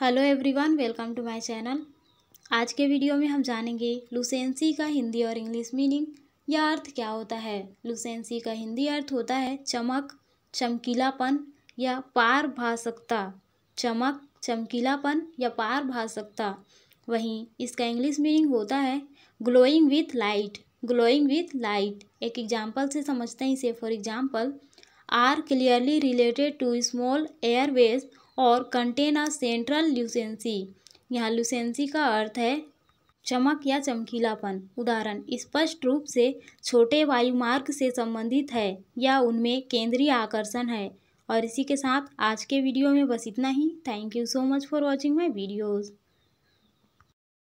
hello everyone welcome to my channel आज के video में हम जानेंगे लुसेंसी का हिंदी और इंग्लिश मीनिंग या अर्थ क्या होता है लुसेंसी का हिंदी अर्थ होता है चमक चमकीलापन या पार भाषकता चमक चमकीलापन या पार भाषकता वहीं इसका इंग्लिश मीनिंग होता है glowing with light glowing with light एक एग्जाम्पल से समझते हैं इसे for example are clearly related to small airways और कंटेन सेंट्रल ल्यूसेंसी यहाँ ल्यूसेंसी का अर्थ है चमक या चमकीलापन उदाहरण स्पष्ट रूप से छोटे वायुमार्ग से संबंधित है या उनमें केंद्रीय आकर्षण है और इसी के साथ आज के वीडियो में बस इतना ही thank you so much for watching my videos